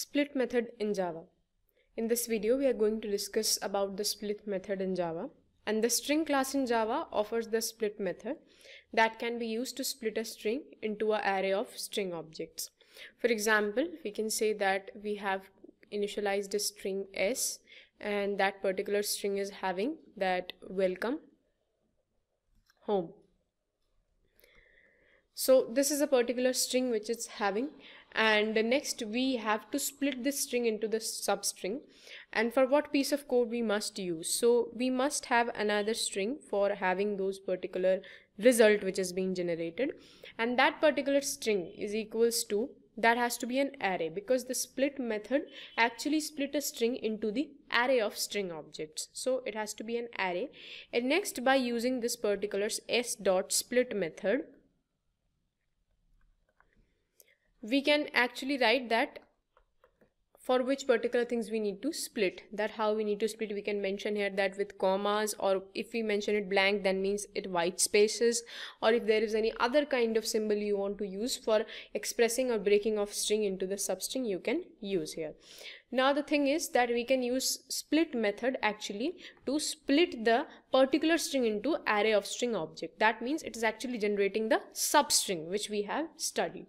split method in Java. In this video, we are going to discuss about the split method in Java. And the string class in Java offers the split method that can be used to split a string into an array of string objects. For example, we can say that we have initialized a string s and that particular string is having that welcome home. So this is a particular string which it's having and next we have to split this string into the substring and for what piece of code we must use so we must have another string for having those particular result which is being generated and that particular string is equals to that has to be an array because the split method actually split a string into the array of string objects so it has to be an array and next by using this particular s dot split method we can actually write that for which particular things we need to split that how we need to split we can mention here that with commas or if we mention it blank then means it white spaces or if there is any other kind of symbol you want to use for expressing or breaking off string into the substring you can use here now the thing is that we can use split method actually to split the particular string into array of string object. That means it is actually generating the substring which we have studied.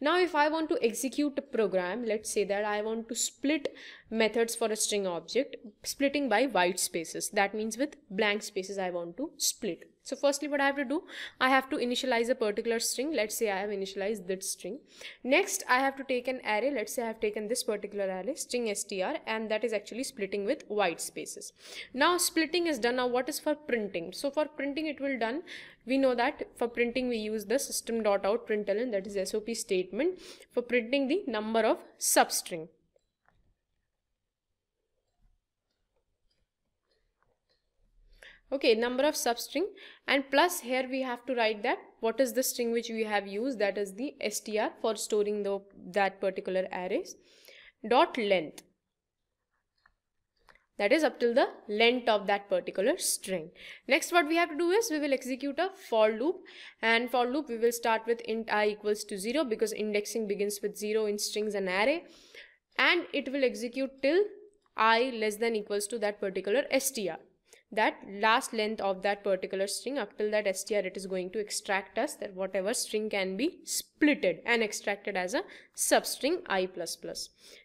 Now if I want to execute a program, let's say that I want to split methods for a string object, splitting by white spaces. That means with blank spaces I want to split. So firstly what I have to do, I have to initialize a particular string. Let's say I have initialized this string. Next I have to take an array. Let's say I have taken this particular array string str and that is actually splitting with white spaces. Now splitting is done. Now what is for printing? So for printing it will done. We know that for printing we use the system.out println that is SOP statement for printing the number of substring. okay number of substring and plus here we have to write that what is the string which we have used that is the str for storing the that particular arrays dot length that is up till the length of that particular string next what we have to do is we will execute a for loop and for loop we will start with int i equals to 0 because indexing begins with 0 in strings and array and it will execute till i less than equals to that particular str that last length of that particular string up till that str it is going to extract us that whatever string can be splitted and extracted as a substring i++.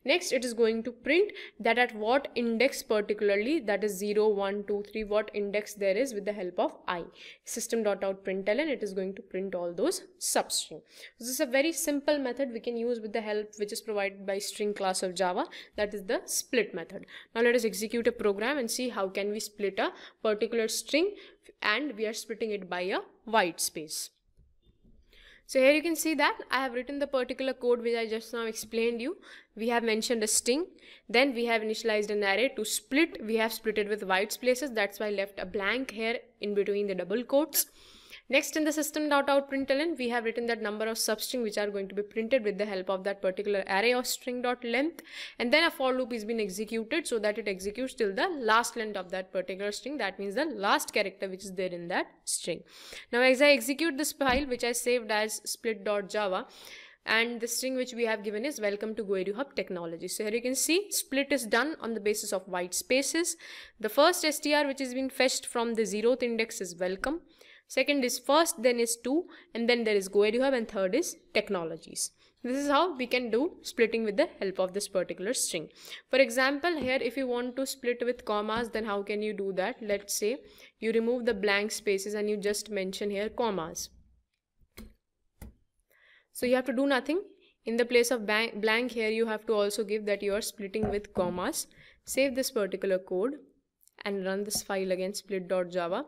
Next it is going to print that at what index particularly that is 0, 1, 2, 3 what index there is with the help of i. System.outprintln it is going to print all those substring. This is a very simple method we can use with the help which is provided by string class of Java that is the split method. Now let us execute a program and see how can we split a particular string and we are splitting it by a white space. So here you can see that I have written the particular code which I just now explained you. We have mentioned a string. Then we have initialized an array to split. We have split it with white spaces. That's why I left a blank here in between the double quotes. Next in the system.out.println, we have written that number of substring which are going to be printed with the help of that particular array of string.length. And then a for loop is being executed so that it executes till the last length of that particular string. That means the last character which is there in that string. Now as I execute this file which I saved as split.java, and the string which we have given is welcome to GoeduHub Hub technology. So here you can see split is done on the basis of white spaces. The first str which is being fetched from the zeroth index is welcome second is first then is two and then there is go have and third is technologies this is how we can do splitting with the help of this particular string for example here if you want to split with commas then how can you do that let's say you remove the blank spaces and you just mention here commas so you have to do nothing in the place of blank here you have to also give that you are splitting with commas save this particular code and run this file again split.java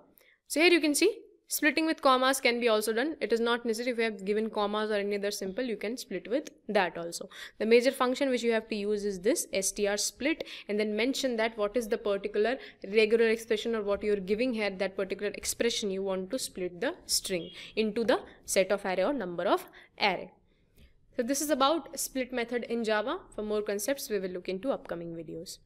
so here you can see Splitting with commas can be also done. It is not necessary if you have given commas or any other symbol, you can split with that also. The major function which you have to use is this str split and then mention that what is the particular regular expression or what you're giving here, that particular expression you want to split the string into the set of array or number of array. So this is about split method in Java. For more concepts, we will look into upcoming videos.